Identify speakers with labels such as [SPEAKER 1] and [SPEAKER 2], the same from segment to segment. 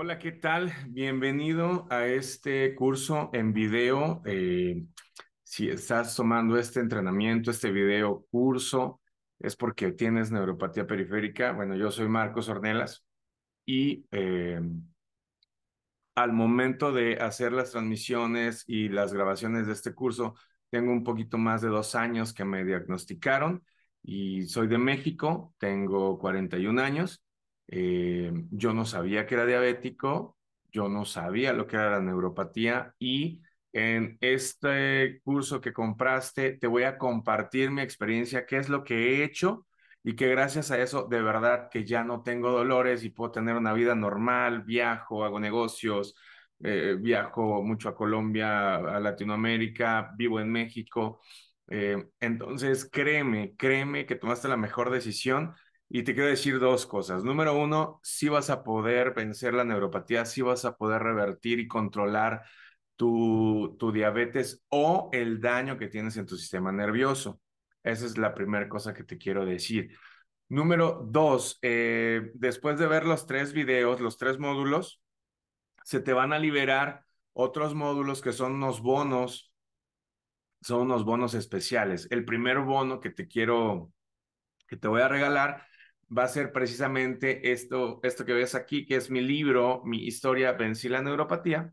[SPEAKER 1] Hola, ¿qué tal? Bienvenido a este curso en video. Eh, si estás tomando este entrenamiento, este video curso, es porque tienes neuropatía periférica. Bueno, yo soy Marcos Ornelas y eh, al momento de hacer las transmisiones y las grabaciones de este curso, tengo un poquito más de dos años que me diagnosticaron y soy de México, tengo 41 años eh, yo no sabía que era diabético, yo no sabía lo que era la neuropatía y en este curso que compraste te voy a compartir mi experiencia, qué es lo que he hecho y que gracias a eso de verdad que ya no tengo dolores y puedo tener una vida normal, viajo, hago negocios, eh, viajo mucho a Colombia, a Latinoamérica, vivo en México. Eh, entonces, créeme, créeme que tomaste la mejor decisión y te quiero decir dos cosas. Número uno, sí vas a poder vencer la neuropatía, sí vas a poder revertir y controlar tu, tu diabetes o el daño que tienes en tu sistema nervioso. Esa es la primera cosa que te quiero decir. Número dos, eh, después de ver los tres videos, los tres módulos, se te van a liberar otros módulos que son unos bonos, son unos bonos especiales. El primer bono que te quiero, que te voy a regalar va a ser precisamente esto, esto que ves aquí, que es mi libro, mi historia vencí la neuropatía.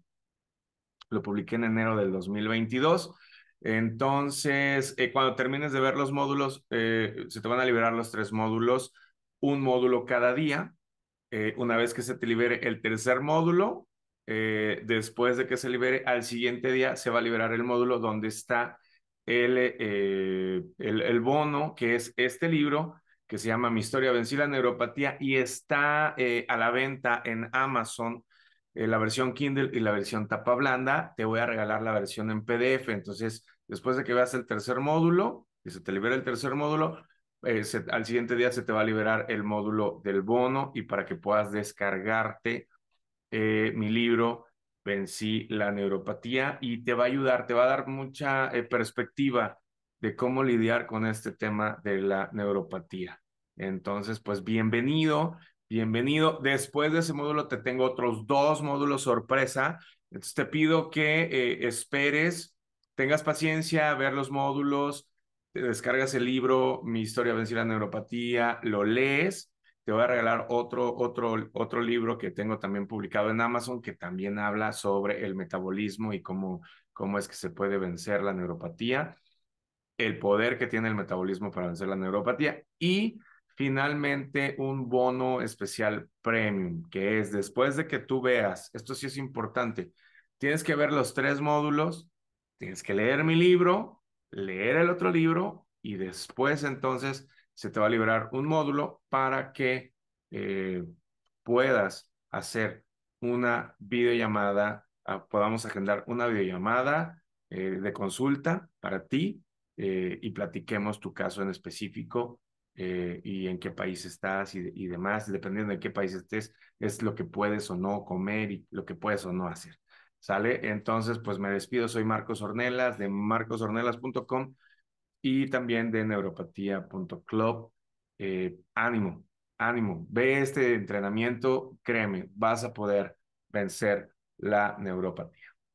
[SPEAKER 1] Lo publiqué en enero del 2022. Entonces, eh, cuando termines de ver los módulos, eh, se te van a liberar los tres módulos, un módulo cada día. Eh, una vez que se te libere el tercer módulo, después de que se libere, al siguiente día se va a liberar el módulo donde está el, el bono, que es este libro, que se llama Mi historia vencí la neuropatía y está eh, a la venta en Amazon eh, la versión Kindle y la versión tapa blanda. Te voy a regalar la versión en PDF. Entonces, después de que veas el tercer módulo, y se te libera el tercer módulo, eh, al siguiente día se te va a liberar el módulo del bono y para que puedas descargarte mi libro Vencí la neuropatía y te va a ayudar, te va a dar mucha perspectiva de cómo lidiar con este tema de la neuropatía. Entonces, pues bienvenido, bienvenido. Después de ese módulo te tengo otros dos módulos sorpresa. Entonces te pido que eh, esperes, tengas paciencia, ver los módulos, te descargas el libro, Mi historia vencer la neuropatía, lo lees. Te voy a regalar otro, otro, otro libro que tengo también publicado en Amazon que también habla sobre el metabolismo y cómo, cómo es que se puede vencer la neuropatía el poder que tiene el metabolismo para vencer la neuropatía y finalmente un bono especial premium, que es después de que tú veas, esto sí es importante, tienes que ver los tres módulos, tienes que leer mi libro, leer el otro libro y después entonces se te va a liberar un módulo para que eh, puedas hacer una videollamada, ah, podamos agendar una videollamada eh, de consulta para ti eh, y platiquemos tu caso en específico eh, y en qué país estás y, demás, dependiendo de qué país estés, es lo que puedes o no comer y lo que puedes o no hacer. ¿Sale? Entonces, pues me despido. Soy Marcos Ornelas de marcosornelas.com y también de neuropatía.club. Eh, ánimo, ánimo. Ve este entrenamiento, créeme, vas a poder vencer la neuropatía.